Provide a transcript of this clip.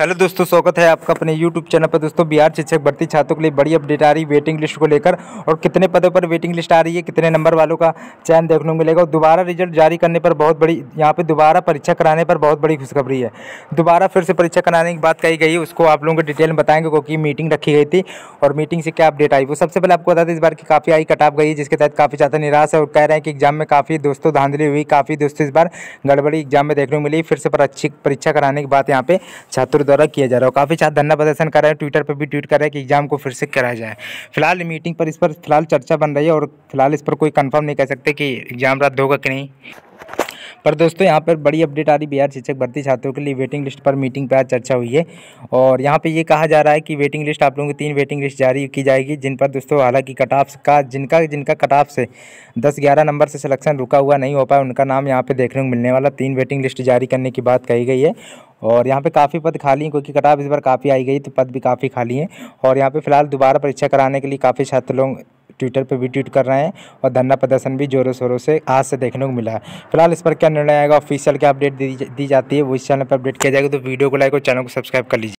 hello दोस्तों स्वागत है आपका अपने यूट्यूब चैनल पर दोस्तों बिहार शिक्षक भर्ती छात्रों के लिए बड़ी अपडेट आ रही वेटिंग लिस्ट को लेकर और कितने पदों पर वेटिंग लिस्ट आ रही है कितने नंबर वालों का चयन देखने को मिलेगा और दोबारा रिजल्ट जारी करने पर बहुत बड़ी यहाँ पर दोबारा परीक्षा कराने पर बहुत बड़ी खुशखबरी है दोबारा फिर से परीक्षा कराने की बात कही गई उसको आप लोगों को डिटेल में बताएंगे क्योंकि मीटिंग रखी गई थी और मीटिंग से क्या अपडेट आई वो सबसे पहले आपको बता दें इस बार की काफ़ी आई कटाप गई है जिसके तहत काफ़ी ज़्यादा निराश है और कह रहे हैं कि एग्जाम में काफ़ी दोस्तों धांधली हुई काफ़ी दोस्तों इस बार गड़बड़ी एग्जाम में देखने को मिली फिर से पर अच्छी परीक्षा कराने की बात यहाँ पे छात्र द्वारा किया जा रहा है काफ़ी साथ धरना प्रदर्शन कर रहे हैं ट्विटर पर भी ट्वीट कर रहे हैं कि एग्जाम को फिर से कराया जाए फिलहाल मीटिंग पर इस पर फिलहाल चर्चा बन रही है और फिलहाल इस पर कोई कन्फर्म नहीं कह सकते कि एग्जाम रद्द होगा कि नहीं पर दोस्तों यहाँ पर बड़ी अपडेट आ रही बिहार शिक्षक भर्ती छात्रों के लिए वेटिंग लिस्ट पर मीटिंग पर आज चर्चा हुई है और यहाँ पे ये कहा जा रहा है कि वेटिंग लिस्ट आप लोगों की तीन वेटिंग लिस्ट जारी की जाएगी जिन पर दोस्तों हालांकि कट ऑफ का जिनका जिनका कट ऑफ से दस ग्यारह नंबर से सिलेक्शन रुका हुआ नहीं हो पाया उनका नाम यहाँ पर देखने को मिलने वाला तीन वेटिंग लिस्ट जारी करने की बात कही गई है और यहाँ पे काफ़ी पद खाली हैं क्योंकि कटाव इस बार काफ़ी आई गई तो पद भी काफ़ी खाली हैं और यहाँ पे फिलहाल दोबारा परीक्षा कराने के लिए काफ़ी छात्र लोग ट्विटर पे भी ट्वीट कर रहे हैं और धरना प्रदर्शन भी जोरों शोरों से आज से देखने को मिला है फिलहाल इस पर क्या निर्णय आएगा ऑफिशियल क्या अपडेट दी, दी जाती है वो इस चैनल पर अपडेट किया जाएगा तो वीडियो को लाइक और चैनल को सब्सक्राइब कर लीजिए